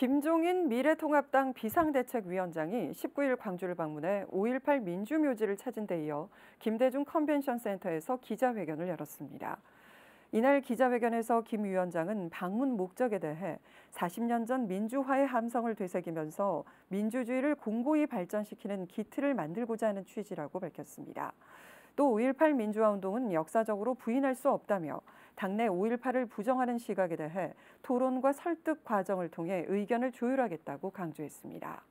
김종인 미래통합당 비상대책위원장이 19일 광주를 방문해 5.18 민주묘지를 찾은 데 이어 김대중 컨벤션 센터에서 기자회견을 열었습니다. 이날 기자회견에서 김 위원장은 방문 목적에 대해 40년 전 민주화의 함성을 되새기면서 민주주의를 공고히 발전시키는 기틀을 만들고자 하는 취지라고 밝혔습니다. 또5.18 민주화운동은 역사적으로 부인할 수 없다며 당내 5.18을 부정하는 시각에 대해 토론과 설득 과정을 통해 의견을 조율하겠다고 강조했습니다.